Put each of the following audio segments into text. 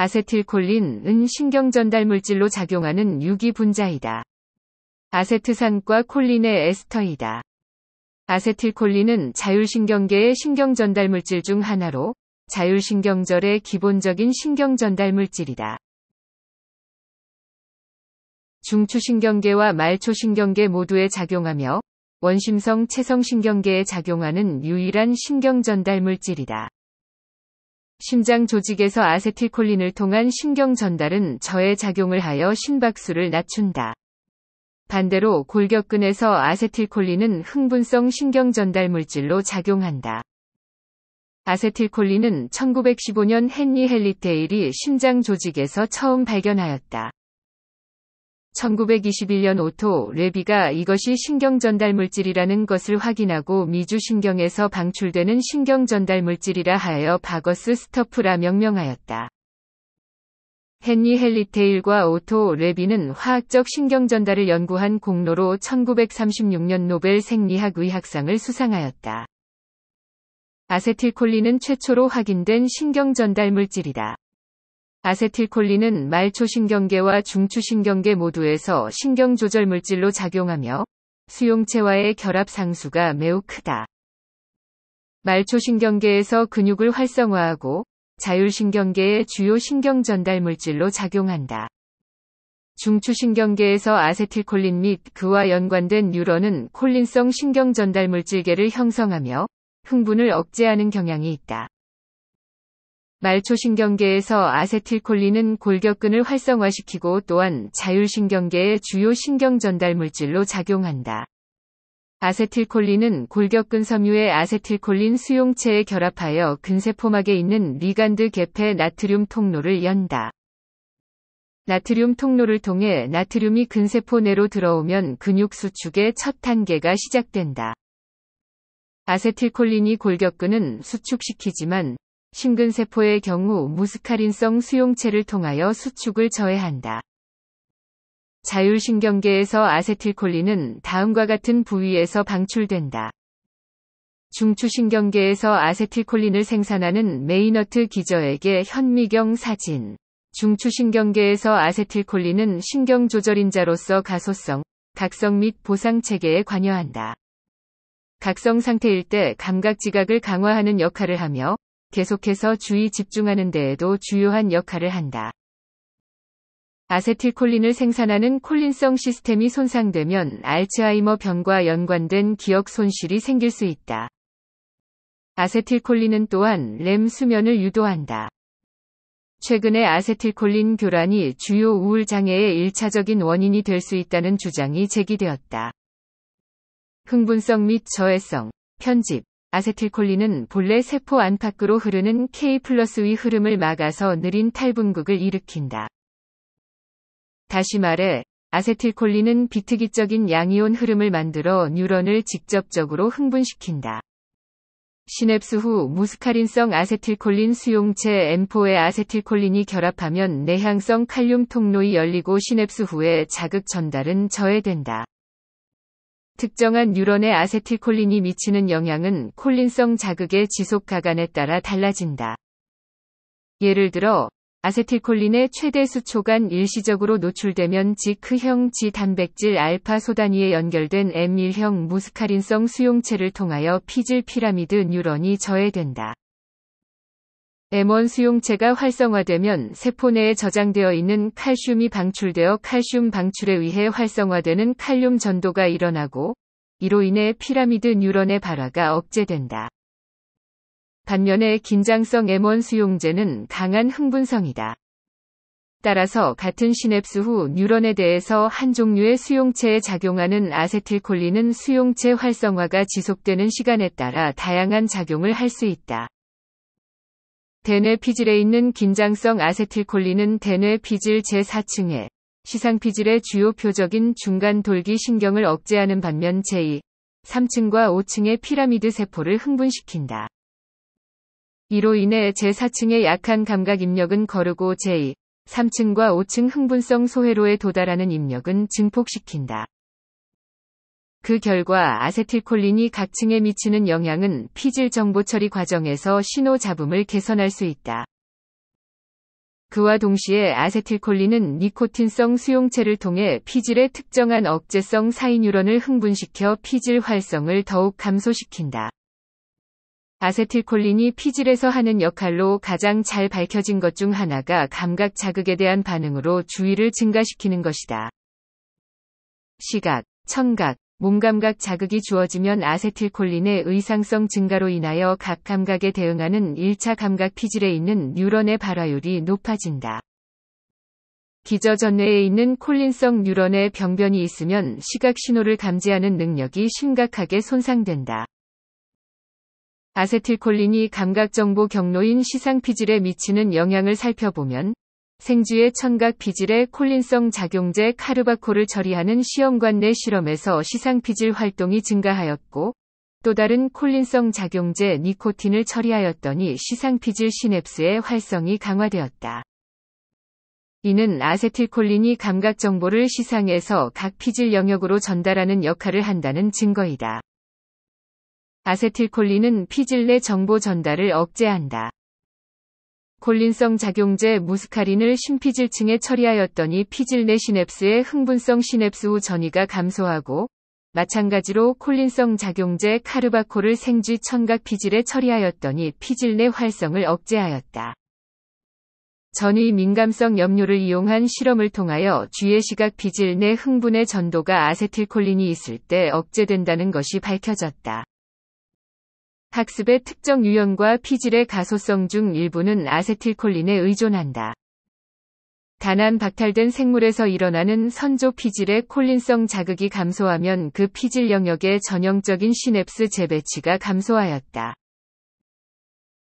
아세틸콜린은 신경전달 물질로 작용하는 유기분자이다. 아세트산과 콜린의 에스터이다. 아세틸콜린은 자율신경계의 신경전달 물질 중 하나로 자율신경절의 기본적인 신경전달 물질이다. 중추신경계와 말초신경계 모두에 작용하며 원심성 체성신경계에 작용하는 유일한 신경전달 물질이다. 심장 조직에서 아세틸콜린을 통한 신경 전달은 저의 작용을 하여 심박수를 낮춘다. 반대로 골격근에서 아세틸콜린은 흥분성 신경 전달 물질로 작용한다. 아세틸콜린은 1915년 헨리 헬리테일이 심장 조직에서 처음 발견하였다. 1921년 오토 레비가 이것이 신경전달물질이라는 것을 확인하고 미주신경에서 방출되는 신경전달물질이라 하여 바거스 스터프라 명명하였다. 헨리 헨리테일과 오토 레비는 화학적 신경전달을 연구한 공로로 1936년 노벨 생리학 의학상을 수상하였다. 아세틸콜린은 최초로 확인된 신경전달물질이다. 아세틸콜린은 말초신경계와 중추신경계 모두에서 신경조절 물질로 작용하며 수용체와의 결합 상수가 매우 크다. 말초신경계에서 근육을 활성화하고 자율신경계의 주요 신경전달 물질로 작용한다. 중추신경계에서 아세틸콜린 및 그와 연관된 뉴런은 콜린성 신경전달 물질계를 형성하며 흥분을 억제하는 경향이 있다. 말초신경계에서 아세틸콜린은 골격근을 활성화시키고 또한 자율신경계의 주요 신경전달 물질로 작용한다. 아세틸콜린은 골격근 섬유의 아세틸콜린 수용체에 결합하여 근세포막에 있는 리간드 개폐 나트륨 통로를 연다. 나트륨 통로를 통해 나트륨이 근세포 내로 들어오면 근육 수축의 첫 단계가 시작된다. 아세틸콜린이 골격근은 수축시키지만 심근세포의 경우 무스카린성 수용체를 통하여 수축을 저해한다. 자율신경계에서 아세틸콜린은 다음과 같은 부위에서 방출된다. 중추신경계에서 아세틸콜린을 생산하는 메이너트 기저에게 현미경 사진. 중추신경계에서 아세틸콜린은 신경조절인자로서 가소성, 각성 및 보상체계에 관여한다. 각성 상태일 때 감각지각을 강화하는 역할을 하며 계속해서 주의 집중하는 데에도 주요한 역할을 한다. 아세틸콜린을 생산하는 콜린성 시스템이 손상되면 알츠하이머 병과 연관된 기억 손실이 생길 수 있다. 아세틸콜린은 또한 렘 수면을 유도한다. 최근에 아세틸콜린 교란이 주요 우울 장애의 1차적인 원인이 될 수 있다는 주장이 제기되었다. 흥분성 및 저해성, 편집, 아세틸콜린은 본래 세포 안팎으로 흐르는 K 플러스의 흐름을 막아서 느린 탈분극을 일으킨다. 다시 말해, 아세틸콜린은 비특이적인 양이온 흐름을 만들어 뉴런을 직접적으로 흥분시킨다. 시냅스 후 무스카린성 아세틸콜린 수용체 m 4의 아세틸콜린이 결합하면 내향성 칼륨 통로이 열리고 시냅스 후에 자극 전달은 저해된다. 특정한 뉴런의 아세틸콜린이 미치는 영향은 콜린성 자극의 지속 가간에 따라 달라진다. 예를 들어 아세틸콜린의 최대 수초간 일시적으로 노출되면 지크형 지단백질 알파 소단위에 연결된 M1형 무스카린성 수용체를 통하여 피질 피라미드 뉴런이 저해된다. M1 수용체가 활성화되면 세포 내에 저장되어 있는 칼슘이 방출되어 칼슘 방출에 의해 활성화되는 칼륨 전도가 일어나고 이로 인해 피라미드 뉴런의 발화가 억제된다. 반면에 긴장성 M1 수용제는 강한 흥분성이다. 따라서 같은 시냅스 후 뉴런에 대해서 한 종류의 수용체에 작용하는 아세틸콜린은 수용체 활성화가 지속되는 시간에 따라 다양한 작용을 할 수 있다. 대뇌피질에 있는 긴장성 아세틸콜린은 대뇌피질 제4층에 시상피질의 주요 표적인 중간 돌기 신경을 억제하는 반면 제2, 3층과 5층의 피라미드 세포를 흥분시킨다. 이로 인해 제4층의 약한 감각 입력은 거르고 제2, 3층과 5층 흥분성 소회로에 도달하는 입력은 증폭시킨다. 그 결과 아세틸콜린이 각층에 미치는 영향은 피질 정보 처리 과정에서 신호 잡음을 개선할 수 있다. 그와 동시에 아세틸콜린은 니코틴성 수용체를 통해 피질의 특정한 억제성 사이뉴런을 흥분시켜 피질 활성을 더욱 감소시킨다. 아세틸콜린이 피질에서 하는 역할로 가장 잘 밝혀진 것 중 하나가 감각 자극에 대한 반응으로 주의를 증가시키는 것이다. 시각, 청각, 몸감각 자극이 주어지면 아세틸콜린의 의상성 증가로 인하여 각 감각에 대응하는 1차 감각 피질에 있는 뉴런의 발화율이 높아진다. 기저 전뇌에 있는 콜린성 뉴런의 병변이 있으면 시각 신호를 감지하는 능력이 심각하게 손상된다. 아세틸콜린이 감각 정보 경로인 시상 피질에 미치는 영향을 살펴보면 생쥐의 청각 피질의 콜린성 작용제 카르바코를 처리하는 시험관 내 실험에서 시상 피질 활동이 증가하였고 또 다른 콜린성 작용제 니코틴을 처리하였더니 시상 피질 시냅스의 활성이 강화되었다. 이는 아세틸콜린이 감각 정보를 시상에서 각 피질 영역으로 전달하는 역할을 한다는 증거이다. 아세틸콜린은 피질 내 정보 전달을 억제한다. 콜린성 작용제 무스카린을 심피질층에 처리하였더니 피질 내 시냅스의 흥분성 시냅스 후 전이가 감소하고 마찬가지로 콜린성 작용제 카르바콜을 생쥐 청각 피질에 처리하였더니 피질 내 활성을 억제하였다. 전위 민감성 염료를 이용한 실험을 통하여 쥐의 시각 피질 내 흥분의 전도가 아세틸콜린이 있을 때 억제된다는 것이 밝혀졌다. 학습의 특정 유형과 피질의 가소성 중 일부는 아세틸콜린에 의존한다. 단안 박탈된 생물에서 일어나는 선조 피질의 콜린성 자극이 감소하면 그 피질 영역의 전형적인 시냅스 재배치가 감소하였다.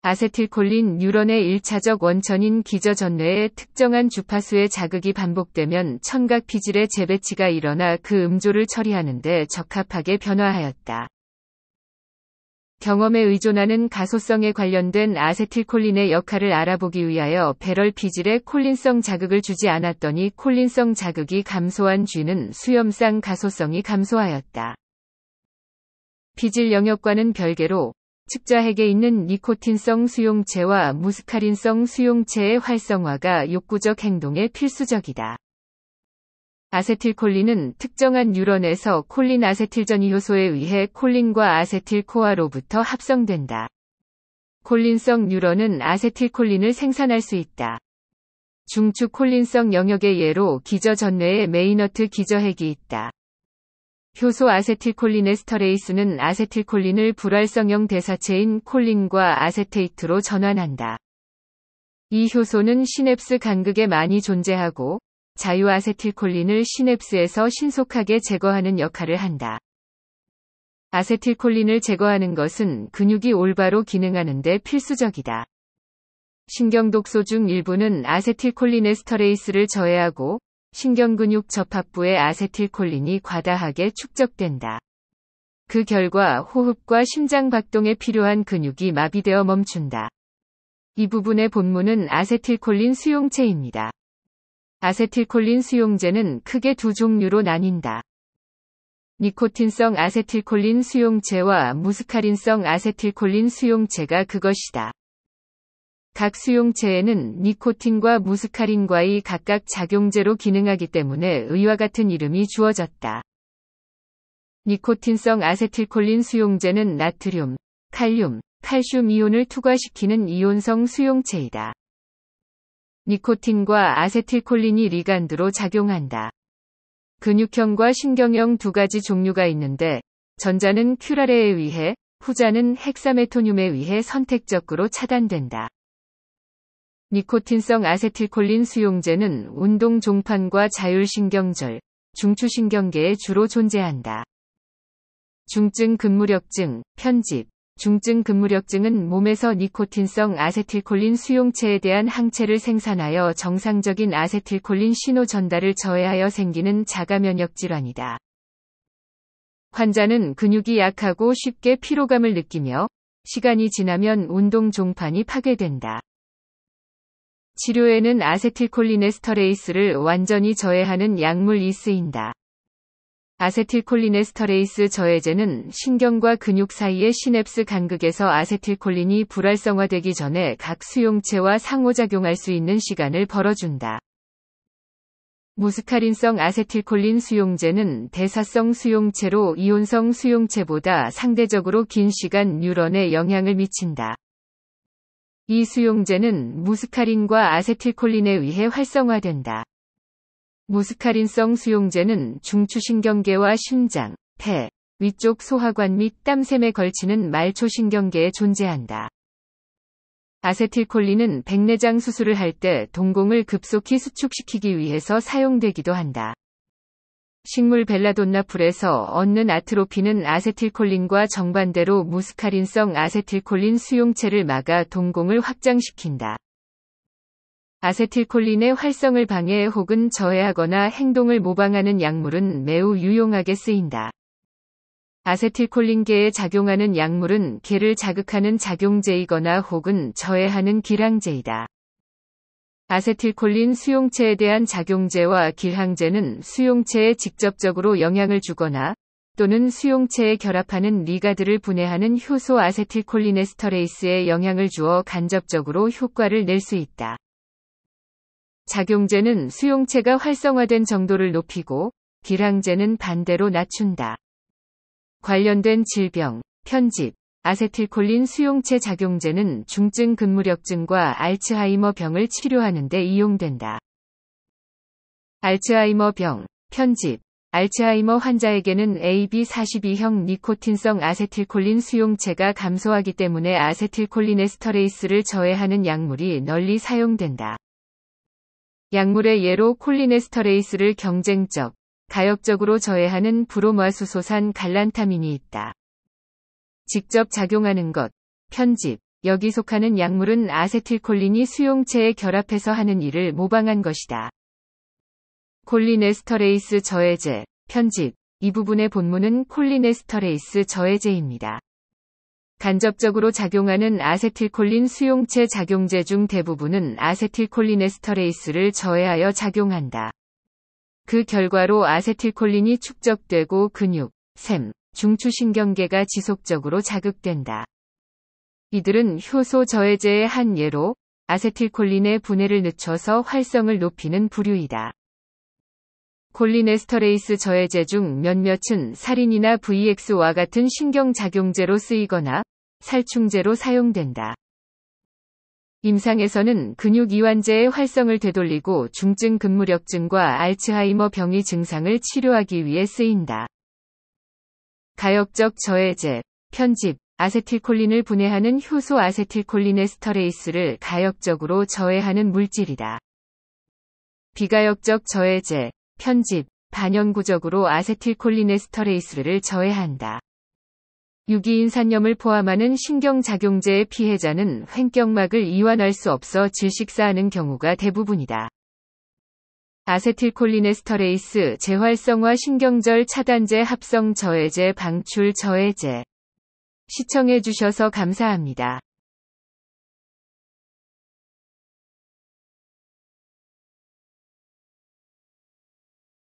아세틸콜린 뉴런의 1차적 원천인 기저전뇌의 특정한 주파수의 자극이 반복되면 청각 피질의 재배치가 일어나 그 음조를 처리하는 데 적합하게 변화하였다. 경험에 의존하는 가소성에 관련된 아세틸콜린의 역할을 알아보기 위하여 배럴 피질에 콜린성 자극을 주지 않았더니 콜린성 자극이 감소한 쥐는 수염상 가소성이 감소하였다. 피질 영역과는 별개로 측자핵에 있는 니코틴성 수용체와 무스카린성 수용체의 활성화가 욕구적 행동에 필수적이다. 아세틸콜린은 특정한 뉴런에서 콜린 아세틸전이 효소에 의해 콜린과 아세틸코아로부터 합성된다. 콜린성 뉴런은 아세틸콜린을 생산할 수 있다. 중추 콜린성 영역의 예로 기저 전뇌의 메이너트 기저핵이 있다. 효소 아세틸콜린 에스터레이스는 아세틸콜린을 불활성형 대사체인 콜린과 아세테이트로 전환한다. 이 효소는 시냅스 간극에 많이 존재하고 자유아세틸콜린을 시냅스에서 신속하게 제거하는 역할을 한다. 아세틸콜린을 제거하는 것은 근육이 올바로 기능하는데 필수적이다. 신경독소 중 일부는 아세틸콜린에스터레이스를 저해하고 신경근육 접합부에 아세틸콜린이 과다하게 축적된다. 그 결과 호흡과 심장 박동에 필요한 근육이 마비되어 멈춘다. 이 부분의 본문은 아세틸콜린 수용체입니다. 아세틸콜린 수용제는 크게 두 종류로 나뉜다. 니코틴성 아세틸콜린 수용체와 무스카린성 아세틸콜린 수용체가 그것이다. 각 수용체에는 니코틴과 무스카린과의 각각 작용제로 기능하기 때문에 의와 같은 이름이 주어졌다. 니코틴성 아세틸콜린 수용제는 나트륨, 칼륨, 칼슘 이온을 투과시키는 이온성 수용체이다. 니코틴과 아세틸콜린이 리간드로 작용한다. 근육형과 신경형 두 가지 종류가 있는데 전자는 큐라레에 의해 후자는 헥사메토늄에 의해 선택적으로 차단된다. 니코틴성 아세틸콜린 수용제는 운동 종판과 자율신경절, 중추신경계에 주로 존재한다. 중증 근무력증, 편집, 중증 근무력증은 몸에서 니코틴성 아세틸콜린 수용체에 대한 항체를 생산하여 정상적인 아세틸콜린 신호 전달을 저해하여 생기는 자가 면역 질환이다. 환자는 근육이 약하고 쉽게 피로감을 느끼며 시간이 지나면 운동 종판이 파괴된다. 치료에는 아세틸콜린에스터레이스를 완전히 저해하는 약물이 쓰인다. 아세틸콜린에스터레이스 저해제는 신경과 근육 사이의 시냅스 간극에서 아세틸콜린이 불활성화되기 전에 각 수용체와 상호작용할 수 있는 시간을 벌어준다. 무스카린성 아세틸콜린 수용제는 대사성 수용체로 이온성 수용체보다 상대적으로 긴 시간 뉴런에 영향을 미친다. 이 수용제는 무스카린과 아세틸콜린에 의해 활성화된다. 무스카린성 수용제는 중추신경계와 심장, 폐, 위쪽 소화관 및 땀샘에 걸치는 말초신경계에 존재한다. 아세틸콜린은 백내장 수술을 할 때 동공을 급속히 수축시키기 위해서 사용되기도 한다. 식물 벨라돈나풀에서 얻는 아트로피는 아세틸콜린과 정반대로 무스카린성 아세틸콜린 수용체를 막아 동공을 확장시킨다. 아세틸콜린의 활성을 방해 혹은 저해하거나 행동을 모방하는 약물은 매우 유용하게 쓰인다. 아세틸콜린계에 작용하는 약물은 개를 자극하는 작용제이거나 혹은 저해하는 기량제이다. 아세틸콜린 수용체에 대한 작용제와 길항제는 수용체에 직접적으로 영향을 주거나 또는 수용체에 결합하는 리가드를 분해하는 효소 아세틸콜린에스터레이스에 영향을 주어 간접적으로 효과를 낼 수 있다. 작용제는 수용체가 활성화된 정도를 높이고 기량제는 반대로 낮춘다. 관련된 질병, 편집, 아세틸콜린 수용체 작용제는 중증 근무력증과 알츠하이머 병을 치료하는 데 이용된다. 알츠하이머 병, 편집, 알츠하이머 환자에게는 AB42형 니코틴성 아세틸콜린 수용체가 감소하기 때문에 아세틸콜린에스터레이스를 저해하는 약물이 널리 사용된다. 약물의 예로 콜리네스터레이스를 경쟁적, 가역적으로 저해하는 브로마수소산 갈란타민이 있다. 직접 작용하는 것, 편집, 여기 속하는 약물은 아세틸콜린이 수용체에 결합해서 하는 일을 모방한 것이다. 콜리네스터레이스 저해제, 편집, 이 부분의 본문은 콜리네스터레이스 저해제입니다. 간접적으로 작용하는 아세틸콜린 수용체 작용제 중 대부분은 아세틸콜린에스터레이스를 저해하여 작용한다. 그 결과로 아세틸콜린이 축적되고 근육, 샘, 중추신경계가 지속적으로 자극된다. 이들은 효소 저해제의 한 예로 아세틸콜린의 분해를 늦춰서 활성을 높이는 부류이다. 콜린에스터레이스 저해제 중 몇몇은 살인이나 VX와 같은 신경작용제로 쓰이거나 살충제로 사용된다. 임상에서는 근육이완제의 활성을 되돌리고 중증 근무력증과 알츠하이머 병의 증상을 치료하기 위해 쓰인다. 가역적 저해제, 편집, 아세틸콜린을 분해하는 효소 아세틸콜린에스터레이스를 가역적으로 저해하는 물질이다. 비가역적 저해제, 편집, 반영구적으로 아세틸콜리네스터레이스를 저해한다. 유기인산염을 포함하는 신경작용제의 피해자는 횡격막을 이완할 수 없어 질식사하는 경우가 대부분이다. 아세틸콜리네스터레이스 재활성화 신경절 차단제 합성 저해제 방출 저해제 시청해주셔서 감사합니다.